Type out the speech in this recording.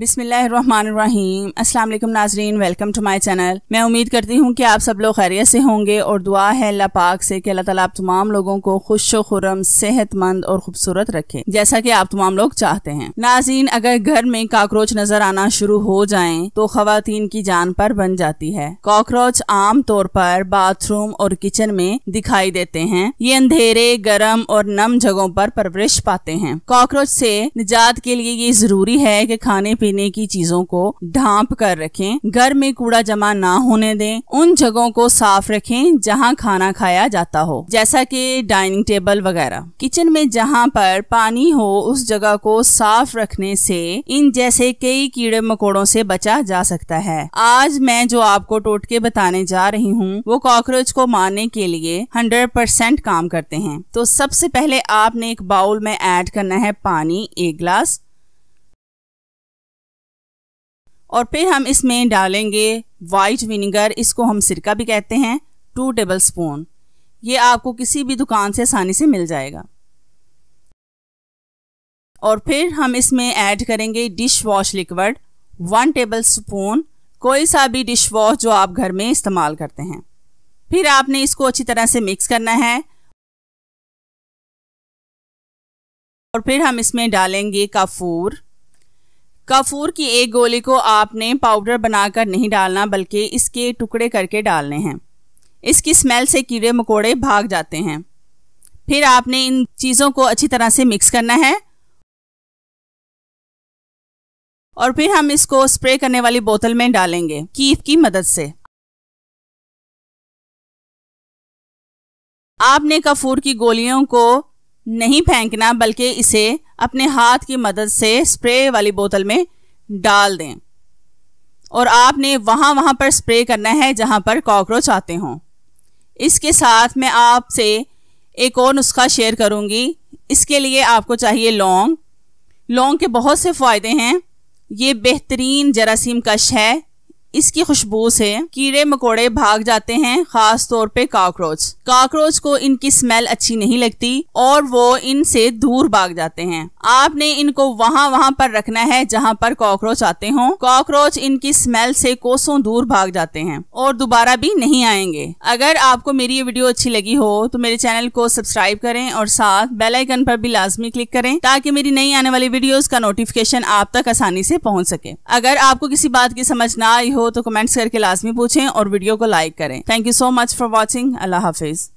बिसमीम अस्सलाम नाजरीन वेलकम टू माय चैनल मैं उम्मीद करती हूँ कि आप सब लोग खैरियत से होंगे और दुआ है अल्लाह पाक से कि अल्लाह ताला आप तमाम लोगों को खुश खुरम सेहतमंद और खूबसूरत रखे जैसा कि आप तमाम लोग चाहते हैं नाजरीन अगर घर में काकरोच नजर आना शुरू हो जाए तो खातन की जान पर बन जाती है काकरोच आम तौर पर बाथरूम और किचन में दिखाई देते हैं ये अंधेरे गर्म और नम जगहों पर परवरिश पाते हैं काकरोच से निजात के लिए ये जरूरी है की खाने पीने पीने की चीजों को ढांप कर रखें घर में कूड़ा जमा ना होने दें उन जगहों को साफ रखें जहां खाना खाया जाता हो जैसा कि डाइनिंग टेबल वगैरह किचन में जहां पर पानी हो उस जगह को साफ रखने से इन जैसे कई कीड़े मकोड़ों से बचा जा सकता है आज मैं जो आपको टोटके बताने जा रही हूँ वो कॉकरोच को मारने के लिए हंड्रेड परसेंट काम करते हैं तो सबसे पहले आपने एक बाउल में ऐड करना है पानी एक ग्लास और फिर हम इसमें डालेंगे वाइट विनीगर इसको हम सिरका भी कहते हैं टू टेबल स्पून ये आपको किसी भी दुकान से आसानी से मिल जाएगा और फिर हम इसमें ऐड करेंगे dish wash liquid one table spoon कोई सा भी डिश वॉश जो आप घर में इस्तेमाल करते हैं फिर आपने इसको अच्छी तरह से मिक्स करना है और फिर हम इसमें डालेंगे काफूर काफूर की एक गोली को आपने पाउडर बनाकर नहीं डालना बल्कि इसके टुकड़े करके डालने हैं इसकी स्मेल से कीड़े मकोड़े भाग जाते हैं फिर आपने इन चीज़ों को अच्छी तरह से मिक्स करना है और फिर हम इसको स्प्रे करने वाली बोतल में डालेंगे कीफ की मदद से आपने कफूर की गोलियों को नहीं फेंकना बल्कि इसे अपने हाथ की मदद से स्प्रे वाली बोतल में डाल दें और आपने वहाँ वहाँ पर स्प्रे करना है जहाँ पर कॉकरोच आते हों इसके साथ मैं आपसे एक और नुस्खा शेयर करूँगी इसके लिए आपको चाहिए लौंग लौंग के बहुत से फ़ायदे हैं ये बेहतरीन जरासीम कश है इसकी खुशबू से कीड़े मकोड़े भाग जाते हैं खास तौर पे काकरोच काक्रोच को इनकी स्मेल अच्छी नहीं लगती और वो इनसे दूर भाग जाते हैं आपने इनको वहाँ वहाँ पर रखना है जहाँ पर कॉकरोच आते हों कॉकरोच इनकी स्मेल से कोसों दूर भाग जाते हैं और दोबारा भी नहीं आएंगे अगर आपको मेरी ये वीडियो अच्छी लगी हो तो मेरे चैनल को सब्सक्राइब करें और साथ बेल आइकन पर भी लाजमी क्लिक करें ताकि मेरी नई आने वाली वीडियोस का नोटिफिकेशन आप तक आसानी से पहुंच सके अगर आपको किसी बात की समझ ना आई हो हो तो कमेंट्स करके लाजमी पूछें और वीडियो को लाइक करें thank you so much for watching अल्लाह हाफिज़